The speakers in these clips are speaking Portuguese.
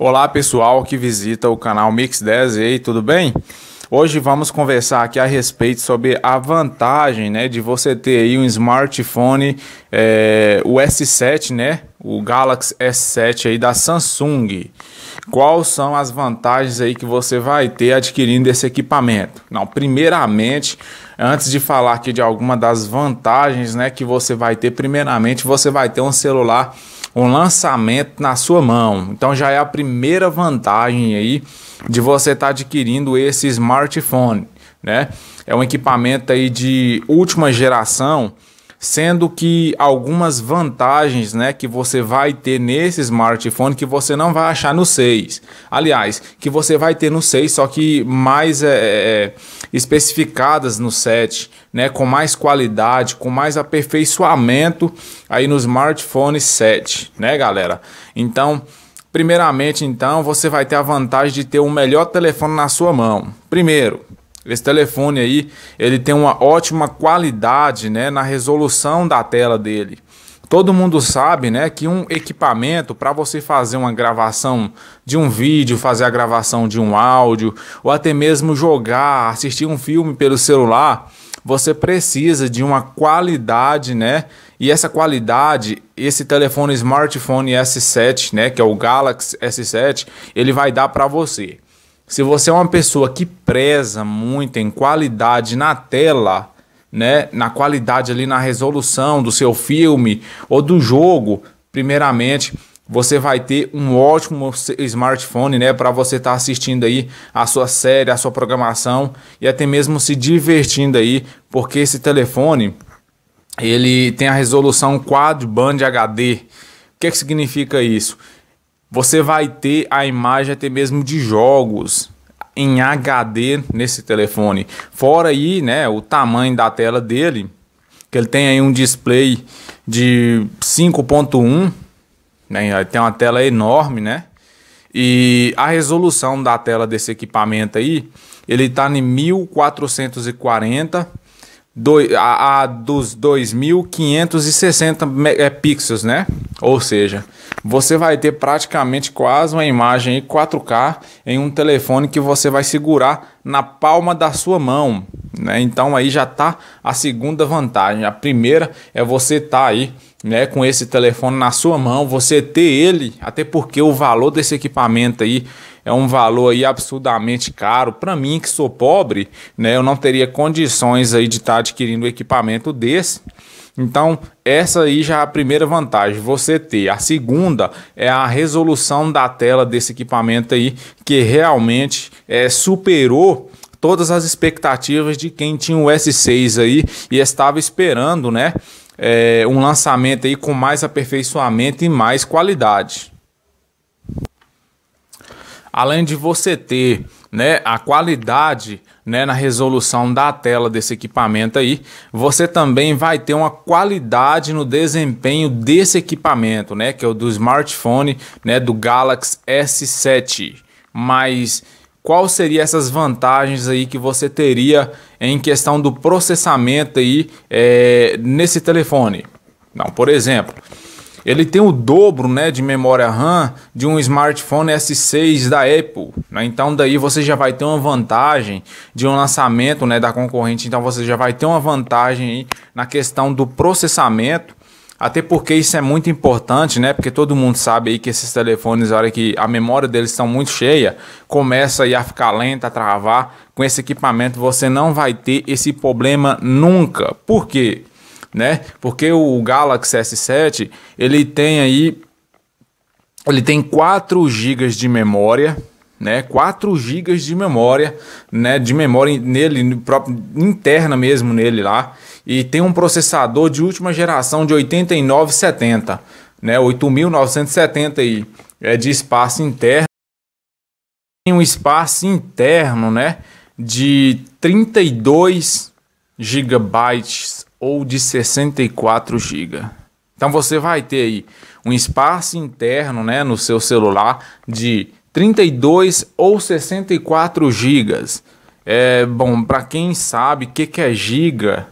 Olá pessoal que visita o canal Mix 10 e aí, tudo bem? Hoje vamos conversar aqui a respeito sobre a vantagem né, de você ter aí um smartphone, é, o S7, né? O Galaxy S7 aí da Samsung. Quais são as vantagens aí que você vai ter adquirindo esse equipamento? Não, primeiramente, antes de falar aqui de alguma das vantagens né, que você vai ter, primeiramente você vai ter um celular um lançamento na sua mão. Então já é a primeira vantagem aí de você estar tá adquirindo esse smartphone, né? É um equipamento aí de última geração sendo que algumas vantagens né, que você vai ter nesse smartphone que você não vai achar no 6. Aliás, que você vai ter no 6, só que mais é, é, é especificadas no 7, né, com mais qualidade, com mais aperfeiçoamento aí no smartphone 7, né, galera? Então, primeiramente, então, você vai ter a vantagem de ter o melhor telefone na sua mão. Primeiro, esse telefone aí, ele tem uma ótima qualidade, né, na resolução da tela dele. Todo mundo sabe, né, que um equipamento para você fazer uma gravação de um vídeo, fazer a gravação de um áudio, ou até mesmo jogar, assistir um filme pelo celular, você precisa de uma qualidade, né? E essa qualidade, esse telefone smartphone S7, né, que é o Galaxy S7, ele vai dar para você. Se você é uma pessoa que preza muito em qualidade na tela, né, na qualidade ali na resolução do seu filme ou do jogo, primeiramente, você vai ter um ótimo smartphone, né, para você estar tá assistindo aí a sua série, a sua programação e até mesmo se divertindo aí, porque esse telefone ele tem a resolução Quad Band HD. O que, é que significa isso? Você vai ter a imagem até mesmo de jogos em HD nesse telefone. Fora aí, né, o tamanho da tela dele, que ele tem aí um display de 5.1, né, tem uma tela enorme, né? E a resolução da tela desse equipamento aí, ele está em 1440 do, a, a dos 2.560 é, pixels, né? Ou seja, você vai ter praticamente quase uma imagem 4K em um telefone que você vai segurar na palma da sua mão, né? Então aí já tá a segunda vantagem. A primeira é você tá aí, né, com esse telefone na sua mão, você ter ele, até porque o valor desse equipamento aí é um valor aí absurdamente caro. Para mim, que sou pobre, né, eu não teria condições aí de estar tá adquirindo equipamento desse. Então, essa aí já é a primeira vantagem, você ter. A segunda é a resolução da tela desse equipamento aí, que realmente é, superou todas as expectativas de quem tinha o S6 aí e estava esperando, né? É, um lançamento aí com mais aperfeiçoamento e mais qualidade além de você ter né, a qualidade né, na resolução da tela desse equipamento aí, você também vai ter uma qualidade no desempenho desse equipamento, né, que é o do smartphone, né, do Galaxy S7. Mas qual seria essas vantagens aí que você teria em questão do processamento aí é, nesse telefone? Não, por exemplo, ele tem o dobro né, de memória RAM de um smartphone S6 da Apple. Né? Então daí você já vai ter uma vantagem de um lançamento né, da concorrente. Então você já vai ter uma vantagem na questão do processamento. Até porque isso é muito importante, né? Porque todo mundo sabe aí que esses telefones, a hora que a memória deles estão muito cheia, começa aí a ficar lenta, a travar. Com esse equipamento você não vai ter esse problema nunca. Por quê? né? Porque o Galaxy S7, ele tem aí ele tem 4 GB de memória, né? 4 GB de memória, né, de memória nele próprio interna mesmo nele lá, e tem um processador de última geração de 8970, né? 8970 e é de espaço interno. Tem um espaço interno, né, de 32 gigabytes ou de 64 GB. Então você vai ter aí um espaço interno, né, no seu celular de 32 ou 64 GB. É, bom, para quem sabe o que, que é giga,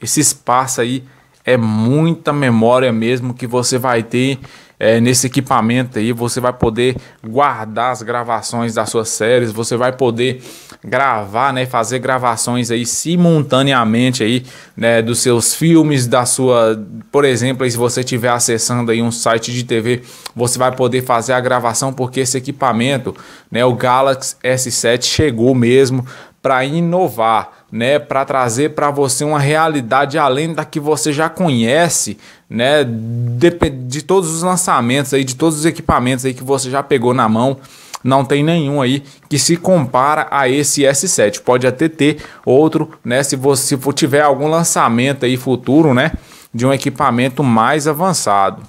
esse espaço aí é muita memória mesmo que você vai ter é, nesse equipamento aí, você vai poder guardar as gravações das suas séries, você vai poder gravar, né, fazer gravações aí simultaneamente aí, né, dos seus filmes, da sua, por exemplo, se você estiver acessando aí um site de TV, você vai poder fazer a gravação porque esse equipamento, né, o Galaxy S7 chegou mesmo para inovar, né, para trazer para você uma realidade além da que você já conhece, né, de, de todos os lançamentos aí, de todos os equipamentos aí que você já pegou na mão, não tem nenhum aí que se compara a esse S7. Pode até ter outro, né, se você se tiver algum lançamento aí futuro, né, de um equipamento mais avançado.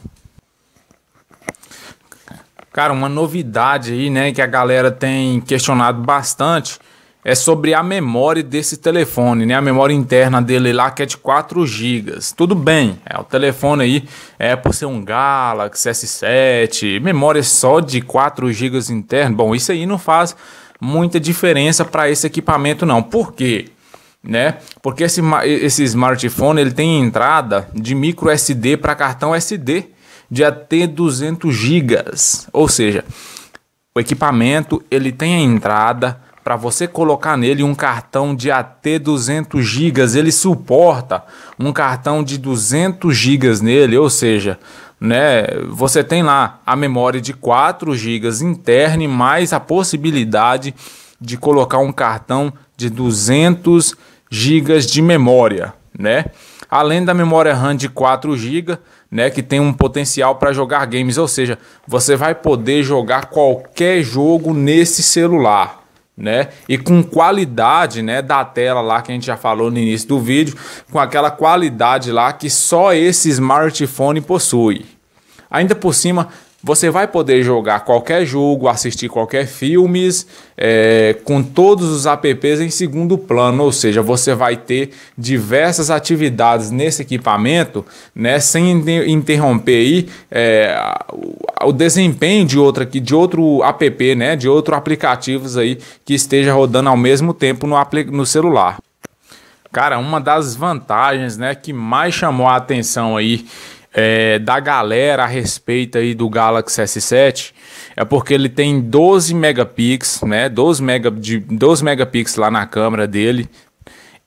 Cara, uma novidade aí, né, que a galera tem questionado bastante é sobre a memória desse telefone, né? A memória interna dele lá que é de 4 GB. Tudo bem, é o telefone aí é por ser um Galaxy S7, memória só de 4 GB interno. Bom, isso aí não faz muita diferença para esse equipamento não. Por quê? Né? Porque esse, esse smartphone ele tem entrada de micro SD para cartão SD de até 200 GB. Ou seja, o equipamento ele tem a entrada para você colocar nele um cartão de até 200 GB, ele suporta um cartão de 200 GB nele, ou seja, né, você tem lá a memória de 4 GB interna e mais a possibilidade de colocar um cartão de 200 GB de memória, né? Além da memória RAM de 4 GB, né, que tem um potencial para jogar games, ou seja, você vai poder jogar qualquer jogo nesse celular, né? E com qualidade, né, da tela lá que a gente já falou no início do vídeo, com aquela qualidade lá que só esse smartphone possui. Ainda por cima, você vai poder jogar qualquer jogo, assistir qualquer filmes, é, com todos os apps em segundo plano, ou seja, você vai ter diversas atividades nesse equipamento, né, sem interromper aí, é, o desempenho de outra de outro app, né, de outro aplicativos aí que esteja rodando ao mesmo tempo no, no celular. Cara, uma das vantagens, né, que mais chamou a atenção aí é, da galera a respeito aí do Galaxy S7 é porque ele tem 12 megapixels, né? 12, mega, de, 12 megapixels lá na câmera dele.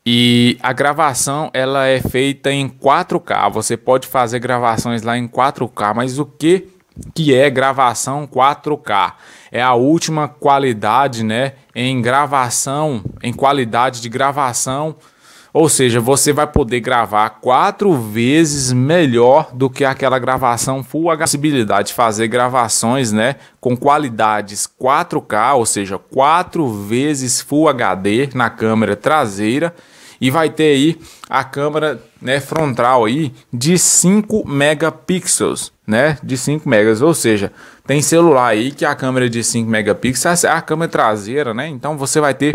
E a gravação ela é feita em 4K. Você pode fazer gravações lá em 4K, mas o que que é gravação 4K. É a última qualidade, né, em gravação, em qualidade de gravação ou seja, você vai poder gravar quatro vezes melhor do que aquela gravação Full HD. Possibilidade de fazer gravações né, com qualidades 4K, ou seja, quatro vezes Full HD na câmera traseira. E vai ter aí a câmera né, frontal aí de 5 megapixels, né? De 5 megas, ou seja, tem celular aí que a câmera é de 5 megapixels é a câmera traseira, né? Então você vai ter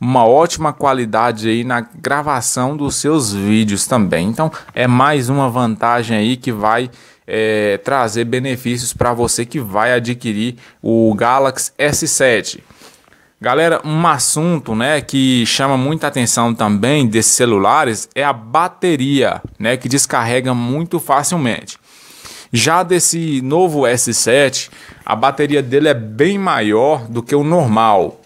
uma ótima qualidade aí na gravação dos seus vídeos também. Então é mais uma vantagem aí que vai é, trazer benefícios para você que vai adquirir o Galaxy S7. Galera, um assunto, né, que chama muita atenção também desses celulares é a bateria, né, que descarrega muito facilmente. Já desse novo S7, a bateria dele é bem maior do que o normal.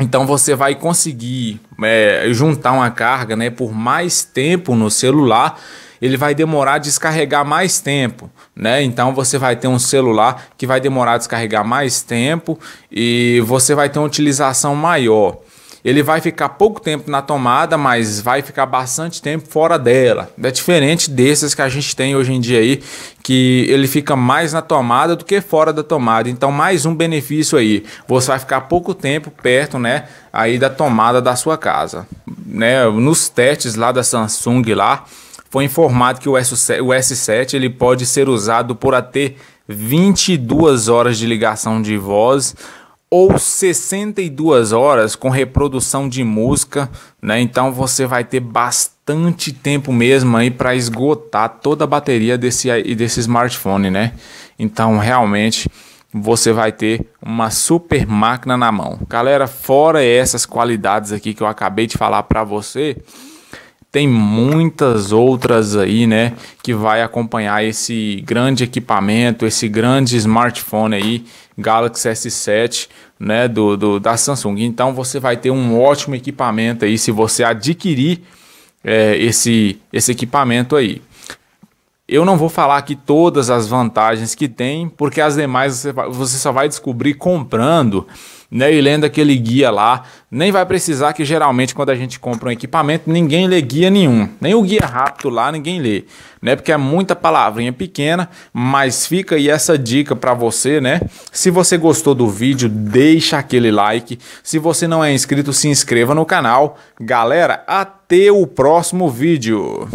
Então você vai conseguir é, juntar uma carga né, por mais tempo no celular, ele vai demorar a descarregar mais tempo, né? Então você vai ter um celular que vai demorar a descarregar mais tempo e você vai ter uma utilização maior ele vai ficar pouco tempo na tomada, mas vai ficar bastante tempo fora dela. É diferente desses que a gente tem hoje em dia aí, que ele fica mais na tomada do que fora da tomada. Então, mais um benefício aí. Você vai ficar pouco tempo perto, né, aí da tomada da sua casa. Né, nos testes lá da Samsung lá, foi informado que o S7 ele pode ser usado por até 22 horas de ligação de voz ou 62 horas com reprodução de música, né? Então você vai ter bastante tempo mesmo aí para esgotar toda a bateria desse desse smartphone, né? Então realmente você vai ter uma super máquina na mão. Galera, fora essas qualidades aqui que eu acabei de falar para você, tem muitas outras aí, né, que vai acompanhar esse grande equipamento, esse grande smartphone aí, Galaxy S7, né, do, do da Samsung. Então você vai ter um ótimo equipamento aí se você adquirir é, esse esse equipamento aí. Eu não vou falar aqui todas as vantagens que tem, porque as demais você, só vai descobrir comprando né, e lendo aquele guia lá. Nem vai precisar que geralmente quando a gente compra um equipamento, ninguém lê guia nenhum. Nem o guia rápido lá ninguém lê, né? Porque é muita palavrinha pequena, mas fica aí essa dica para você, né? Se você gostou do vídeo, deixa aquele like. Se você não é inscrito, se inscreva no canal. Galera, até o próximo vídeo.